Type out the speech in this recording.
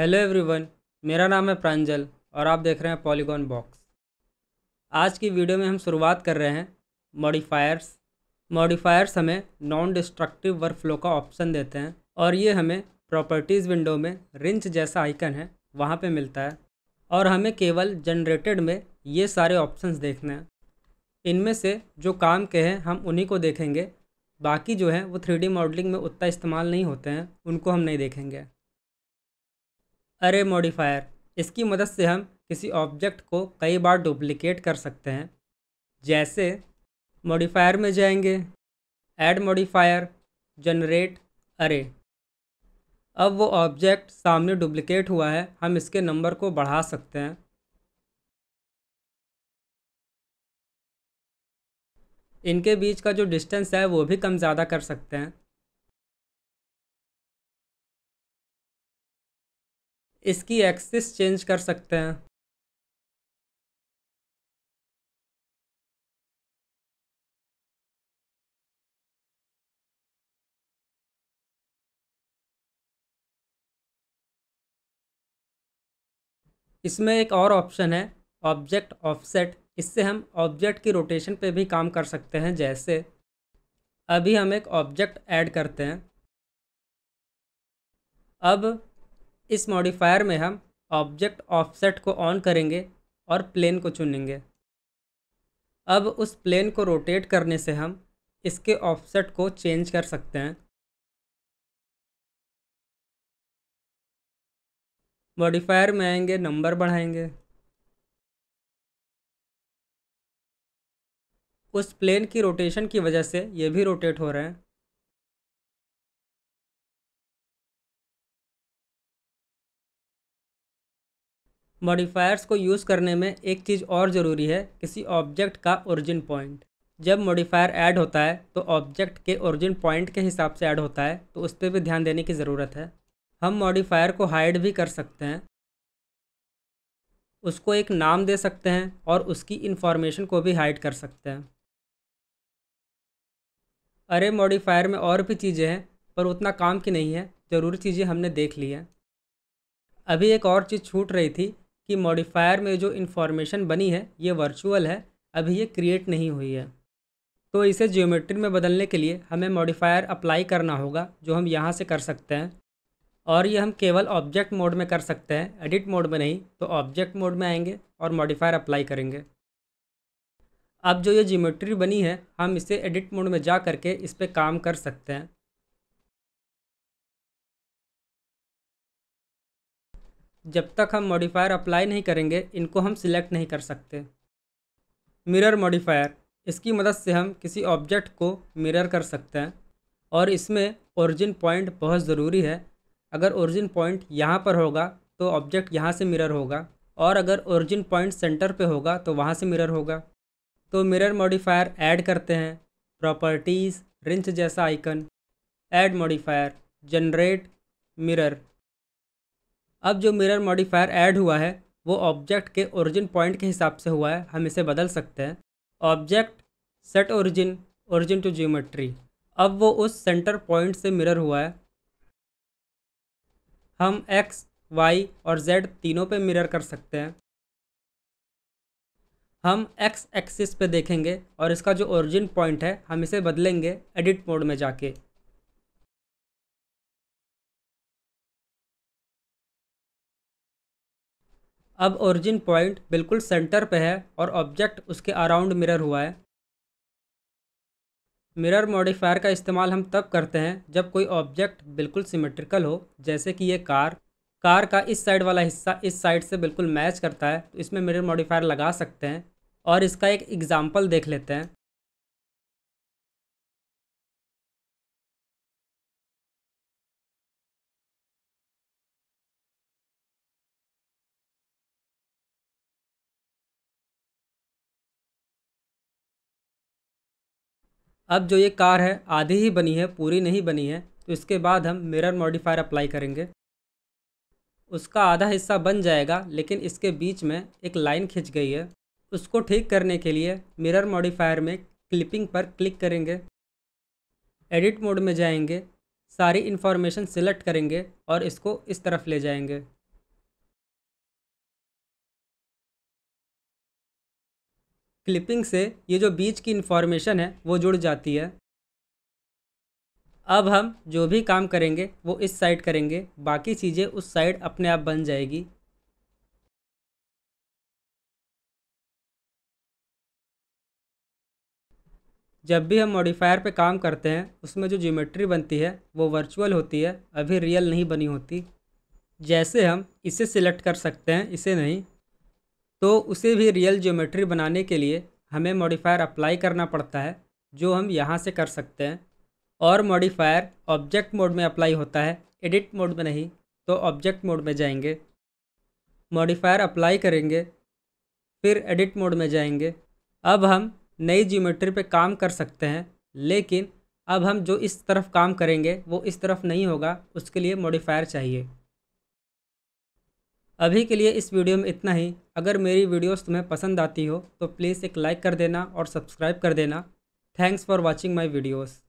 hello everyone मेरा नाम है प्रांजल और आप देख रहे हैं पॉलीगॉन बॉक्स आज की वीडियो में हम शुरुआत कर रहे हैं मॉडिफायर्स मॉडिफायर्स हमें नॉन डिस्ट्रक्टिव वर्क फ्लो का ऑप्शन देते हैं और ये हमें प्रॉपर्टीज़ विंडो में रिंच जैसा आइकन है वहाँ पे मिलता है और हमें केवल जनरेटेड में ये सारे ऑप्शन देखने हैं इनमें से जो काम के हैं हम उन्हीं को देखेंगे बाकी जो है वो थ्री मॉडलिंग में उतना इस्तेमाल नहीं होते हैं उनको हम नहीं देखेंगे अरे मॉडिफायर इसकी मदद से हम किसी ऑब्जेक्ट को कई बार डुप्लिकेट कर सकते हैं जैसे मॉडिफायर में जाएंगे ऐड मॉडिफायर जनरेट अरे अब वो ऑब्जेक्ट सामने डुप्लिकेट हुआ है हम इसके नंबर को बढ़ा सकते हैं इनके बीच का जो डिस्टेंस है वो भी कम ज़्यादा कर सकते हैं इसकी एक्सिस चेंज कर सकते हैं इसमें एक और ऑप्शन है ऑब्जेक्ट ऑफसेट इससे हम ऑब्जेक्ट की रोटेशन पे भी काम कर सकते हैं जैसे अभी हम एक ऑब्जेक्ट ऐड करते हैं अब इस मॉडिफायर में हम ऑब्जेक्ट ऑफसेट को ऑन करेंगे और प्लेन को चुनेंगे अब उस प्लेन को रोटेट करने से हम इसके ऑफसेट को चेंज कर सकते हैं मॉडिफायर में आएंगे नंबर बढ़ाएंगे उस प्लेन की रोटेशन की वजह से ये भी रोटेट हो रहे हैं मॉडिफायर्स को यूज़ करने में एक चीज़ और ज़रूरी है किसी ऑब्जेक्ट का ओरिजिन पॉइंट जब मॉडिफायर ऐड होता है तो ऑब्जेक्ट के ओरिजिन पॉइंट के हिसाब से ऐड होता है तो उस पर भी ध्यान देने की ज़रूरत है हम मॉडिफायर को हाइड भी कर सकते हैं उसको एक नाम दे सकते हैं और उसकी इन्फॉर्मेशन को भी हाइड कर सकते हैं अरे मॉडिफायर में और भी चीज़ें हैं पर उतना काम की नहीं है ज़रूरी चीज़ें हमने देख ली हैं अभी एक और चीज़ छूट रही थी कि मॉडिफायर में जो इन्फॉर्मेशन बनी है ये वर्चुअल है अभी ये क्रिएट नहीं हुई है तो इसे जियोमेट्री में बदलने के लिए हमें मॉडिफायर अप्लाई करना होगा जो हम यहाँ से कर सकते हैं और ये हम केवल ऑब्जेक्ट मोड में कर सकते हैं एडिट मोड में नहीं तो ऑब्जेक्ट मोड में आएंगे और मॉडिफायर अप्लाई करेंगे अब जो ये जियोमेट्री बनी है हम इसे एडिट मोड में जा करके इस पर काम कर सकते हैं जब तक हम मॉडिफायर अप्लाई नहीं करेंगे इनको हम सिलेक्ट नहीं कर सकते मिरर मॉडिफायर इसकी मदद से हम किसी ऑब्जेक्ट को मिरर कर सकते हैं और इसमें ओरिजिन पॉइंट बहुत ज़रूरी है अगर ओरिजिन पॉइंट यहाँ पर होगा तो ऑब्जेक्ट यहाँ से मिरर होगा और अगर ओरिजिन पॉइंट सेंटर पे होगा तो वहाँ से मिरर होगा तो मिरर मॉडिफायर ऐड करते हैं प्रॉपर्टीज़ रिंच जैसा icon add modifier generate mirror अब जो मिरर मॉडिफायर ऐड हुआ है वो ऑब्जेक्ट के ओरिजिन पॉइंट के हिसाब से हुआ है हम इसे बदल सकते हैं object set origin origin to geometry अब वो उस सेंटर पॉइंट से मिरर हुआ है हम एक्स वाई और जेड तीनों पे मिरर कर सकते हैं हम एक्स एक्सिस पे देखेंगे और इसका जो ओरिजिन पॉइंट है हम इसे बदलेंगे एडिट मोड में जाके अब ओरिजिन पॉइंट बिल्कुल सेंटर पे है और ऑब्जेक्ट उसके अराउंड मिरर हुआ है मिरर मॉडिफायर का इस्तेमाल हम तब करते हैं जब कोई ऑब्जेक्ट बिल्कुल सिमेट्रिकल हो जैसे कि ये कार कार का इस साइड वाला हिस्सा इस साइड से बिल्कुल मैच करता है तो इसमें मिरर मॉडिफायर लगा सकते हैं और इसका एक एग्ज़ाम्पल देख लेते हैं अब जो ये कार है आधी ही बनी है पूरी नहीं बनी है तो इसके बाद हम मिरर मॉडिफायर अप्लाई करेंगे उसका आधा हिस्सा बन जाएगा लेकिन इसके बीच में एक लाइन खिंच गई है उसको ठीक करने के लिए मिरर मॉडिफायर में क्लिपिंग पर क्लिक करेंगे एडिट मोड में जाएंगे सारी इन्फॉर्मेशन सिलेक्ट करेंगे और इसको इस तरफ ले जाएंगे क्लिपिंग से ये जो बीच की इन्फॉर्मेशन है वो जुड़ जाती है अब हम जो भी काम करेंगे वो इस साइड करेंगे बाकी चीज़ें उस साइड अपने आप बन जाएगी जब भी हम मॉडिफायर पे काम करते हैं उसमें जो ज्योमेट्री बनती है वो वर्चुअल होती है अभी रियल नहीं बनी होती जैसे हम इसे सिलेक्ट कर सकते हैं इसे नहीं तो उसे भी रियल ज्योमेट्री बनाने के लिए हमें मॉडिफायर अप्लाई करना पड़ता है जो हम यहाँ से कर सकते हैं और मॉडिफायर ऑब्जेक्ट मोड में अप्लाई होता है एडिट मोड में नहीं तो ऑब्जेक्ट मोड में जाएंगे मॉडिफायर अप्लाई करेंगे फिर एडिट मोड में जाएंगे अब हम नई ज्योमेट्री पे काम कर सकते हैं लेकिन अब हम जो इस तरफ काम करेंगे वो इस तरफ नहीं होगा उसके लिए मॉडिफायर चाहिए अभी के लिए इस वीडियो में इतना ही अगर मेरी वीडियोस तुम्हें पसंद आती हो तो प्लीज़ एक लाइक कर देना और सब्सक्राइब कर देना thanks for watching my videos